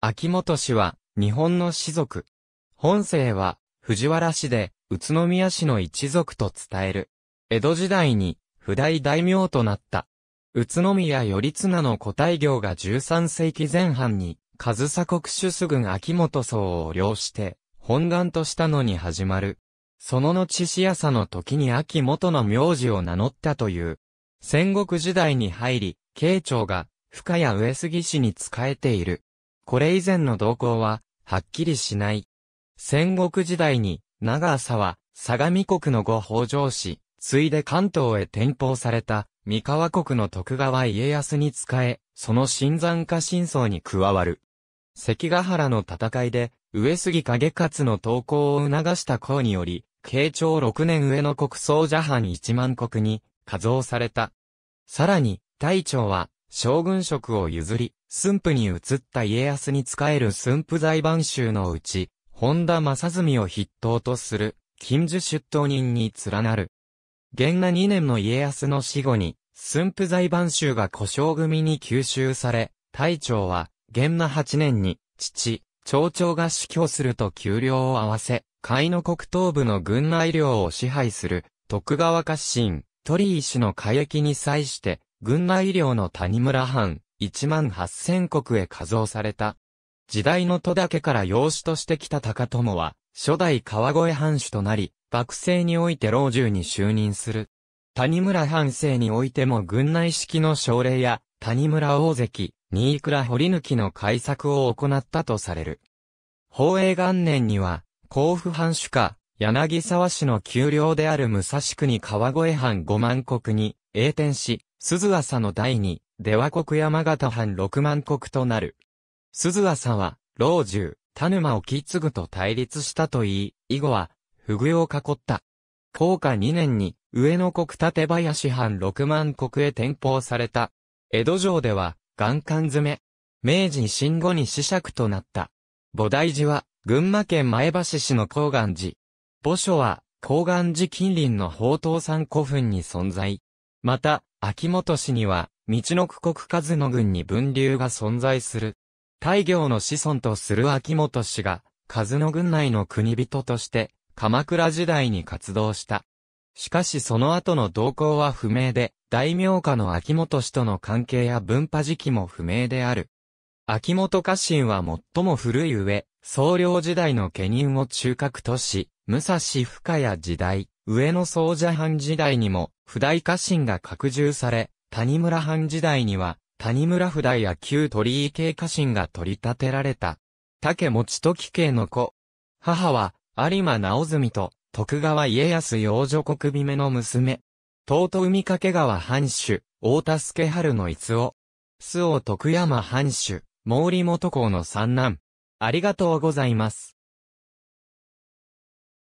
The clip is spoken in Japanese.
秋元氏は、日本の氏族。本姓は、藤原氏で、宇都宮氏の一族と伝える。江戸時代に、不代大名となった。宇都宮頼綱の古代業が13世紀前半に、上佐国主主軍秋元僧を領して、本願としたのに始まる。その後市朝の時に秋元の名字を名乗ったという。戦国時代に入り、慶長が、深谷上杉氏に仕えている。これ以前の動向は、はっきりしない。戦国時代に、長浅は、相模国の後北条氏、ついで関東へ転封された、三河国の徳川家康に仕え、その新参家新僧に加わる。関ヶ原の戦いで、上杉景勝の投降を促した功により、慶長6年上の国葬蛇藩1万国に、加増された。さらに、大長は、将軍職を譲り、駿府に移った家康に仕える駿府財番衆のうち、本田正澄を筆頭とする、近受出頭人に連なる。元那2年の家康の死後に、駿府財番衆が故障組に吸収され、隊長は、元那8年に、父、町長が死去すると給料を合わせ、海の国東部の軍内領を支配する、徳川家臣、鳥居氏の海域に際して、軍内領の谷村藩、1万8000国へ加増された。時代の戸だけから養子としてきた高友は、初代川越藩主となり、幕政において老中に就任する。谷村藩政においても軍内式の奨励や、谷村大関、新倉堀抜きの改作を行ったとされる。宝永元年には、甲府藩主か、柳沢市の丘陵である武蔵国川越藩五万国に、栄転し、鈴朝の第二、出羽国山形藩六万国となる。鈴朝は、老中、田沼をっ継ぐと対立したと言い、以後は、不遇を囲った。高下2年に、上野国立林藩六万国へ転封された。江戸城では、元館詰め。明治維新後に死釈となった。菩提寺は、群馬県前橋市の高岩寺。墓所は、高岩寺近隣の宝刀山古墳に存在。また、秋元氏には、道の区国和野群に分流が存在する。大行の子孫とする秋元氏が、和野群内の国人として、鎌倉時代に活動した。しかしその後の動向は不明で、大名家の秋元氏との関係や文化時期も不明である。秋元家臣は最も古い上、総領時代の家人を中核とし、武蔵深谷時代、上野総社藩時代にも、不代家臣が拡充され、谷村藩時代には、谷村不代や旧鳥居系家臣が取り立てられた。竹持時系の子。母は、有馬直澄と、徳川家康養女国姫の娘。東海掛川藩主、大田助春の逸夫。周尾徳山藩主、毛利元公の三男。ありがとうございます。